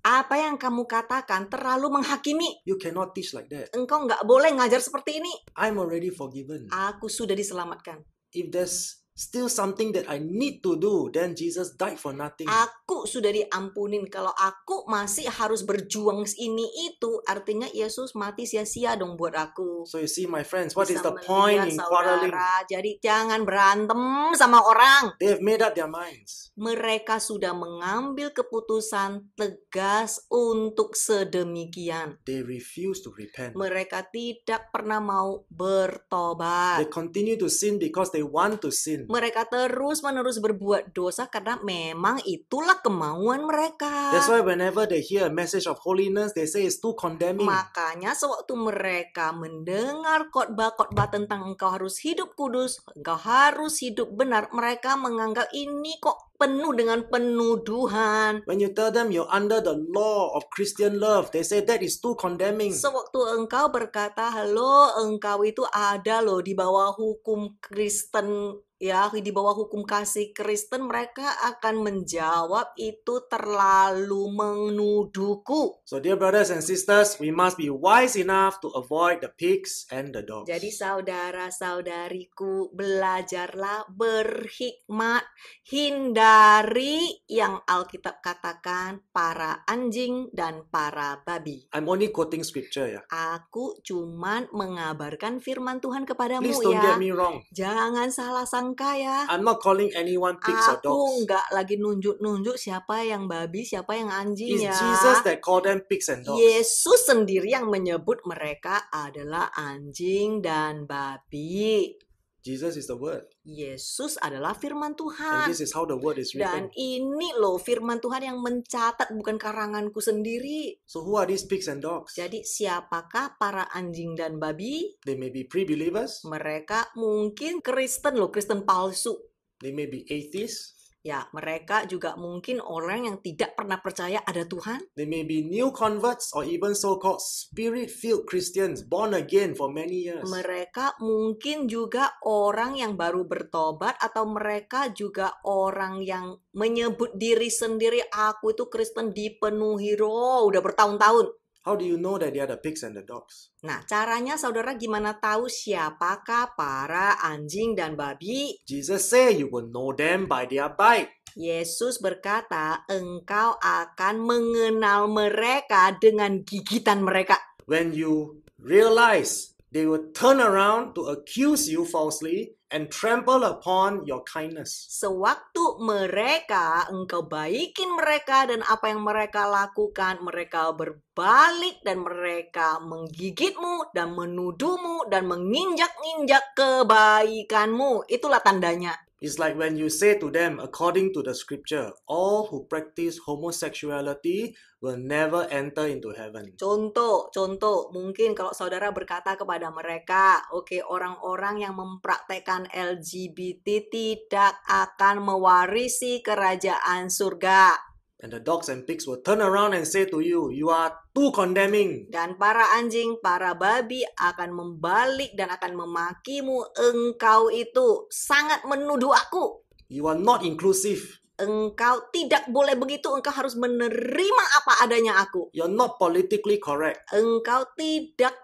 apa yang kamu katakan terlalu menghakimi. You cannot teach like that. Engkau nggak boleh ngajar seperti ini. I'm already forgiven. Aku sudah diselamatkan. If there's still something that I need to do, then Jesus died for nothing. Aku sudah diampunin kalau aku masih harus berjuang ini itu, artinya Yesus mati sia-sia dong buat aku. So you see my friends, what Bisa is the point in quarreling? Jadi jangan berantem sama orang. They have made up their minds. Mereka sudah mengambil keputusan tegas untuk sedemikian. They refuse to repent. Mereka tidak pernah mau bertobat. They continue to sin because they want to sin mereka terus menerus berbuat dosa karena memang itulah kemauan mereka. That's why whenever they hear a message of holiness, they say it's too condemning. Makanya sewaktu mereka mendengar khotbah-khotbah tentang engkau harus hidup kudus, engkau harus hidup benar, mereka menganggap ini kok penuh dengan penuduhan. When you tell them you're under the law of Christian love, they say that is too condemning. Sewaktu engkau berkata, "Halo, engkau itu ada loh di bawah hukum Kristen ya di bawah hukum kasih Kristen mereka akan menjawab itu terlalu menuduhku. So dear brothers and sisters, we must be wise enough to avoid the pigs and the dogs. Jadi saudara-saudariku, belajarlah berhikmat, hindari yang Alkitab katakan para anjing dan para babi. I'm only quoting scripture ya. Aku cuman mengabarkan firman Tuhan kepadamu Please don't ya. Get me wrong. Jangan salah sangka angka ya. I'm not calling anyone pigs or dogs. Aku nggak lagi nunjuk-nunjuk siapa yang babi, siapa yang anjing It's ya. Jesus that call them pigs and dogs. Yesus sendiri yang menyebut mereka adalah anjing dan babi. Jesus is the word. Yesus adalah firman Tuhan. And this is how the word is written. Dan ini loh firman Tuhan yang mencatat bukan karanganku sendiri. So who are these pigs and dogs? Jadi siapakah para anjing dan babi? They may be pre-believers. Mereka mungkin Kristen loh, Kristen palsu. They may be atheists Ya, mereka juga mungkin orang yang tidak pernah percaya ada Tuhan. They may be new converts or even so-called spirit-filled Christians born again for many years. Mereka mungkin juga orang yang baru bertobat atau mereka juga orang yang menyebut diri sendiri aku itu Kristen dipenuhi roh udah bertahun-tahun. How do you know that they are the pigs and the dogs? Nah, caranya saudara gimana tahu siapakah para anjing dan babi? Jesus say you will know them by their bite. Yesus berkata, engkau akan mengenal mereka dengan gigitan mereka. When you realize they will turn around to accuse you falsely, and trample upon your kindness. Sewaktu mereka engkau baikin mereka dan apa yang mereka lakukan, mereka berbalik dan mereka menggigitmu dan menuduhmu dan menginjak-injak kebaikanmu. Itulah tandanya. It's like when you say to them, according to the scripture, all who practice homosexuality will never enter into heaven. Contoh, contoh, mungkin kalau saudara berkata kepada mereka, oke, okay, orang-orang yang mempraktekkan LGBT tidak akan mewarisi kerajaan surga. And the dogs and pigs will turn around and say to you, you are too condemning. Dan para anjing, para babi akan membalik dan akan memakimu. Engkau itu sangat menuduh aku. You are not inclusive. Engkau tidak boleh begitu. Engkau harus menerima apa adanya aku. You're not politically correct. Engkau tidak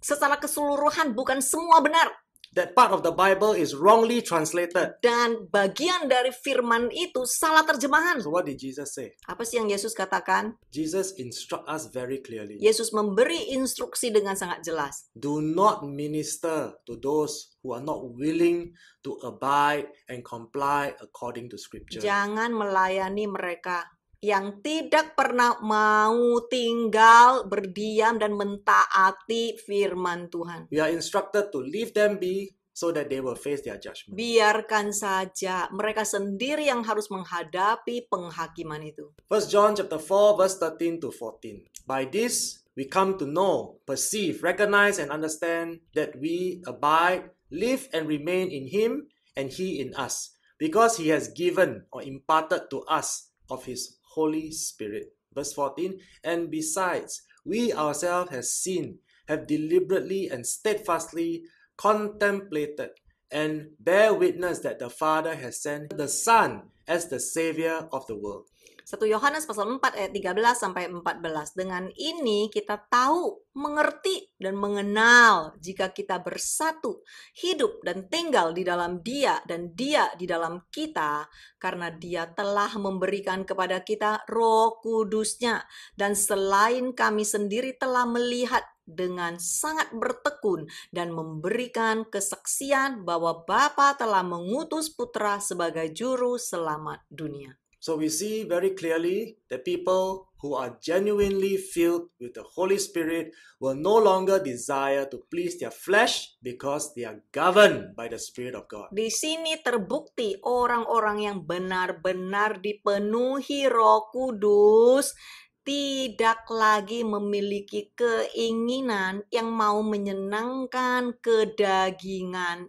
secara keseluruhan bukan semua benar. That part of the Bible is wrongly translated. Dan bagian dari firman itu salah terjemahan. So what did Jesus say? Apa sih yang Yesus katakan? Jesus instruct us very clearly. Yesus memberi instruksi dengan sangat jelas. Do not minister to those who are not willing to abide and comply according to scripture. Jangan melayani mereka yang tidak pernah mau tinggal berdiam dan mentaati firman Tuhan. We are instructed to leave them be so that they will face their judgment. Biarkan saja mereka sendiri yang harus menghadapi penghakiman itu. 1 John chapter 4 verse 13 to 14. By this we come to know, perceive, recognize and understand that we abide, live and remain in him and he in us because he has given or imparted to us of his Holy Spirit. Verse 14, and besides, we ourselves have seen, have deliberately and steadfastly contemplated and bear witness that the Father has sent the Son as the Savior of the world. 1 Yohanes pasal 4 ayat 13 sampai 14. Dengan ini kita tahu, mengerti dan mengenal jika kita bersatu, hidup dan tinggal di dalam Dia dan Dia di dalam kita karena Dia telah memberikan kepada kita Roh Kudusnya dan selain kami sendiri telah melihat dengan sangat bertekun dan memberikan kesaksian bahwa Bapa telah mengutus Putra sebagai juru selamat dunia. So we see very clearly that people who are genuinely filled with the Holy Spirit will no longer desire to please their flesh because they are governed by the Spirit of God. Di sini terbukti orang-orang yang benar-benar dipenuhi Roh Kudus tidak lagi memiliki keinginan yang mau menyenangkan kedagingan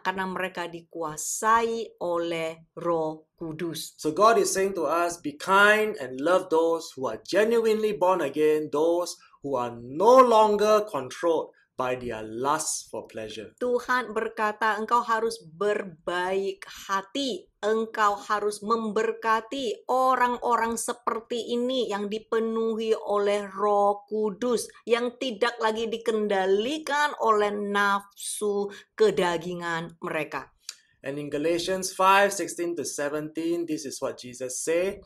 karena mereka dikuasai oleh Roh Kudus. So God is saying to us, be kind and love those who are genuinely born again, those who are no longer controlled by their lust for pleasure. Tuhan berkata, engkau harus berbaik hati, engkau harus memberkati orang-orang seperti ini yang dipenuhi oleh Roh Kudus, yang tidak lagi dikendalikan oleh nafsu kedagingan mereka. And in Galatians 5:16 to 17, this is what Jesus said: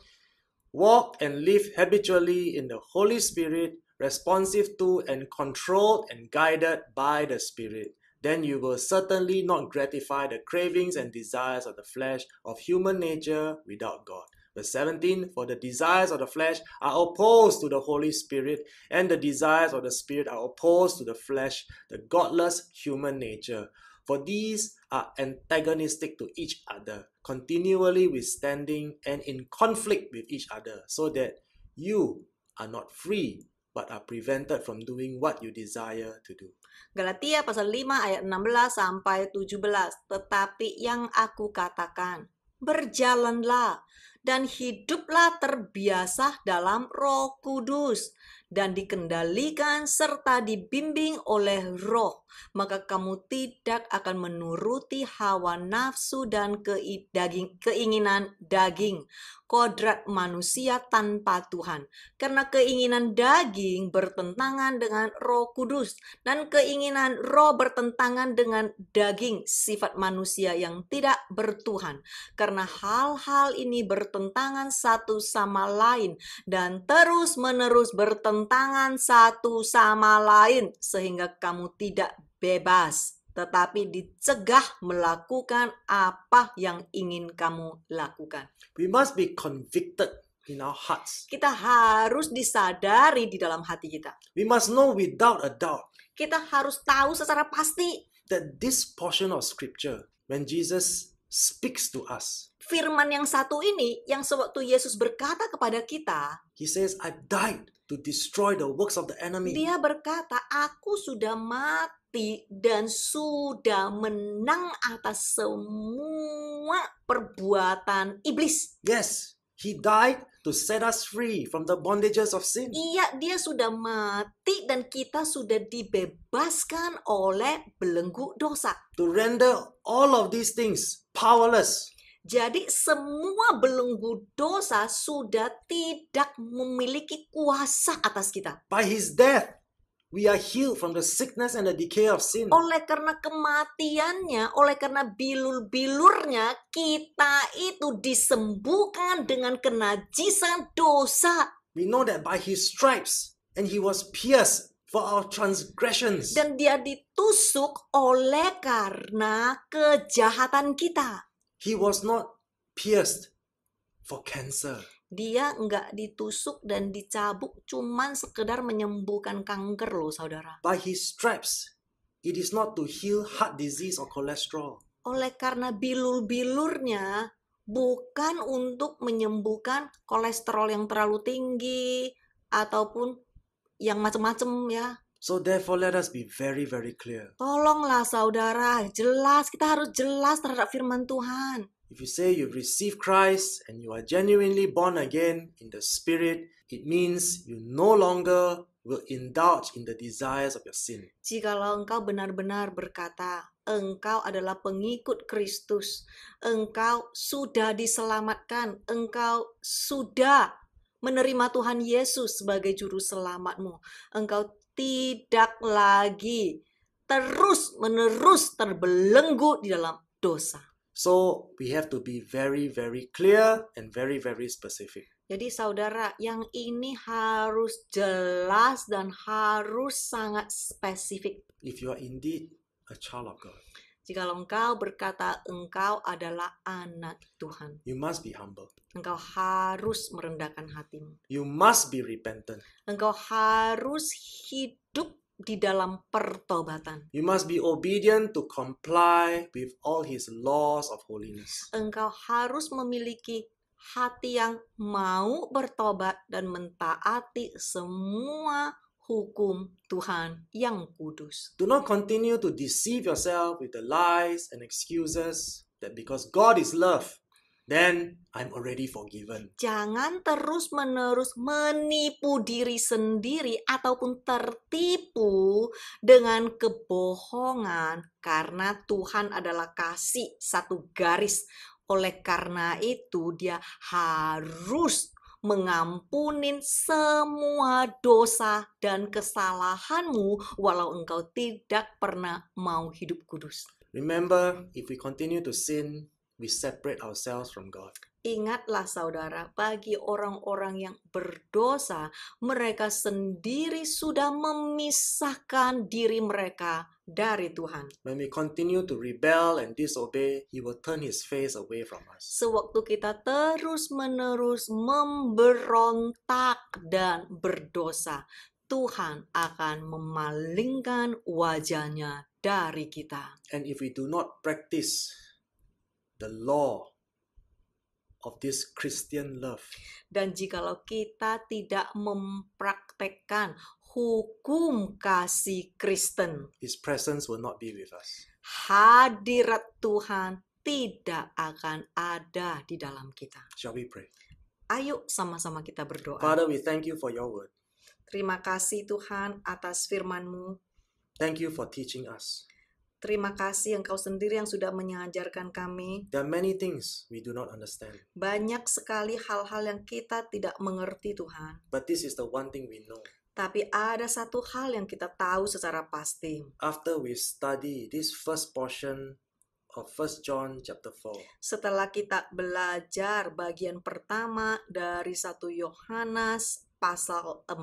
Walk and live habitually in the Holy Spirit responsive to and controlled and guided by the Spirit, then you will certainly not gratify the cravings and desires of the flesh of human nature without God. Verse 17 For the desires of the flesh are opposed to the Holy Spirit, and the desires of the Spirit are opposed to the flesh, the godless human nature. For these are antagonistic to each other, continually withstanding and in conflict with each other, so that you are not free but are prevented from doing what you desire to do. Galatia pasal 5 ayat 16 sampai 17. Tetapi yang aku katakan, berjalanlah dan hiduplah terbiasa dalam Roh Kudus dan dikendalikan serta dibimbing oleh roh, maka kamu tidak akan menuruti hawa nafsu dan keinginan daging, kodrat manusia tanpa Tuhan. Karena keinginan daging bertentangan dengan roh kudus, dan keinginan roh bertentangan dengan daging, sifat manusia yang tidak bertuhan. Karena hal-hal ini bertentangan satu sama lain dan terus-menerus bertentangan bertentangan satu sama lain sehingga kamu tidak bebas tetapi dicegah melakukan apa yang ingin kamu lakukan. We must be convicted in our hearts. Kita harus disadari di dalam hati kita. We must know without a doubt. Kita harus tahu secara pasti that this portion of scripture when Jesus speaks to us. Firman yang satu ini yang sewaktu Yesus berkata kepada kita, he says I've died to destroy the works of the enemy. Dia berkata, aku sudah mati dan sudah menang atas semua perbuatan iblis. Yes, he died to set us free from the bondages of sin. Iya, dia sudah mati dan kita sudah dibebaskan oleh belenggu dosa. To render all of these things powerless. Jadi semua belenggu dosa sudah tidak memiliki kuasa atas kita. By his death we are healed from the sickness and the decay of sin. Oleh karena kematiannya, oleh karena bilur-bilurnya, kita itu disembuhkan dengan kenajisan dosa. We know that by his stripes and he was pierced for our transgressions. Dan dia ditusuk oleh karena kejahatan kita. He was not pierced for cancer. Dia enggak ditusuk dan dicabuk cuman sekedar menyembuhkan kanker loh saudara. By his stripes, it is not to heal heart disease or cholesterol. Oleh karena bilur-bilurnya bukan untuk menyembuhkan kolesterol yang terlalu tinggi ataupun yang macam-macam ya So therefore let us be very very clear. Tolonglah saudara, jelas kita harus jelas terhadap firman Tuhan. If you say you've received Christ and you are genuinely born again in the spirit, it means you no longer will indulge in the desires of your sin. Jikalau engkau benar-benar berkata, engkau adalah pengikut Kristus, engkau sudah diselamatkan, engkau sudah menerima Tuhan Yesus sebagai juru selamatmu. Engkau tidak lagi terus menerus terbelenggu di dalam dosa. So we have to be very very clear and very very specific. Jadi saudara, yang ini harus jelas dan harus sangat spesifik. If you are indeed a child of God. Jikalau engkau berkata engkau adalah anak Tuhan. You must be humble. Engkau harus merendahkan hatimu. You must be repentant. Engkau harus hidup di dalam pertobatan. You must be obedient to comply with all his laws of holiness. Engkau harus memiliki hati yang mau bertobat dan mentaati semua hukum Tuhan yang kudus. Do not continue to deceive yourself with the lies and excuses that because God is love, then I'm already forgiven. Jangan terus-menerus menipu diri sendiri ataupun tertipu dengan kebohongan karena Tuhan adalah kasih satu garis. Oleh karena itu dia harus mengampunin semua dosa dan kesalahanmu walau engkau tidak pernah mau hidup kudus. Remember, if we continue to sin, we separate ourselves from God. Ingatlah saudara, bagi orang-orang yang berdosa, mereka sendiri sudah memisahkan diri mereka dari Tuhan. When we continue to rebel and disobey, he will turn his face away from us. Sewaktu kita terus-menerus memberontak dan berdosa, Tuhan akan memalingkan wajahnya dari kita. And if we do not practice the law of this Christian love. Dan jikalau kita tidak mempraktekkan hukum kasih Kristen, His presence will not be with us. Hadirat Tuhan tidak akan ada di dalam kita. Shall we pray? Ayo sama-sama kita berdoa. Father, we thank you for your word. Terima kasih Tuhan atas firman-Mu. Thank you for teaching us. Terima kasih Engkau sendiri yang sudah mengajarkan kami. There are many things we do not understand. Banyak sekali hal-hal yang kita tidak mengerti Tuhan. But this is the one thing we know. Tapi ada satu hal yang kita tahu secara pasti. After we study this first portion of 1 John chapter 4. Setelah kita belajar bagian pertama dari 1 Yohanes pasal 4.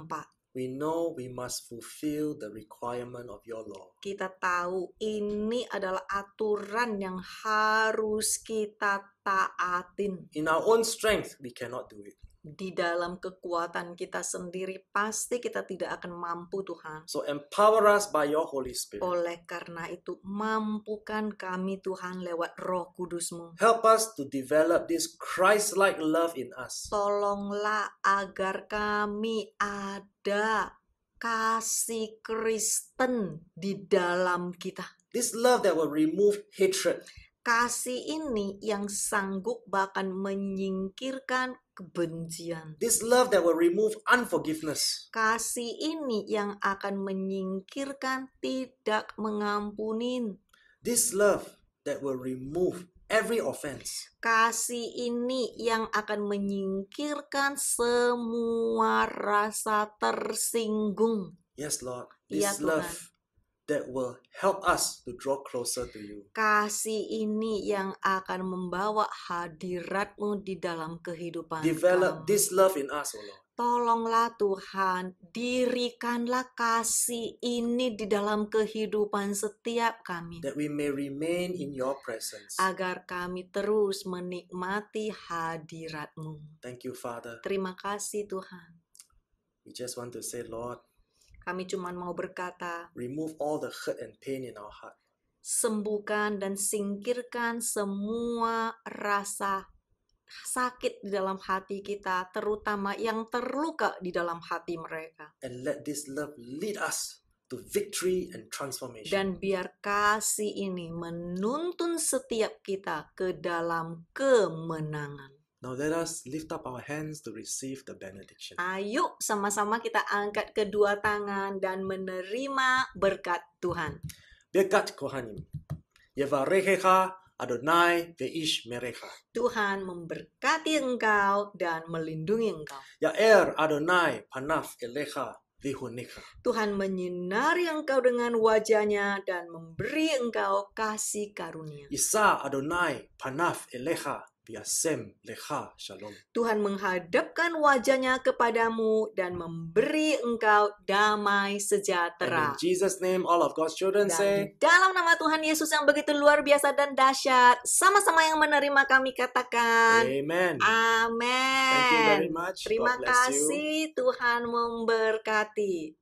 We know we must fulfill the requirement of your law. Kita tahu ini adalah aturan yang harus kita taatin. In our own strength, we cannot do it di dalam kekuatan kita sendiri pasti kita tidak akan mampu Tuhan. So empower us by your Holy Spirit. Oleh karena itu mampukan kami Tuhan lewat Roh Kudusmu. Help us to develop this Christ-like love in us. Tolonglah agar kami ada kasih Kristen di dalam kita. This love that will remove hatred kasih ini yang sanggup bahkan menyingkirkan kebencian. This love that will remove unforgiveness. Kasih ini yang akan menyingkirkan tidak mengampunin. This love that will remove every offense. Kasih ini yang akan menyingkirkan semua rasa tersinggung. Yes, Lord. Iya, This ya, love that will help us to draw closer to you. Kasih ini yang akan membawa hadiratmu di dalam kehidupan Develop kami. this love in us, O oh Lord. Tolonglah Tuhan, dirikanlah kasih ini di dalam kehidupan setiap kami. That we may remain in your presence. Agar kami terus menikmati hadiratmu. Thank you, Father. Terima kasih, Tuhan. We just want to say, Lord, kami cuma mau berkata, remove all the hurt and pain in our heart. Sembuhkan dan singkirkan semua rasa sakit di dalam hati kita, terutama yang terluka di dalam hati mereka. And let this love lead us to victory and transformation. Dan biar kasih ini menuntun setiap kita ke dalam kemenangan. Now let us lift up our hands to receive the benediction. Ayo sama-sama kita angkat kedua tangan dan menerima berkat Tuhan. Berkat Kohanim. Yevarechecha Adonai veish merecha. Tuhan memberkati engkau dan melindungi engkau. Yaer Adonai panaf elecha vihunecha. Tuhan menyinari engkau dengan wajahnya dan memberi engkau kasih karunia. Isa Adonai panaf elecha Tuhan menghadapkan wajahnya kepadamu dan memberi engkau damai sejahtera. in Jesus name all of God's children dan say. Dalam nama Tuhan Yesus yang begitu luar biasa dan dahsyat, sama-sama yang menerima kami katakan. Amen. Amen. Thank you very much. Terima kasih Tuhan memberkati.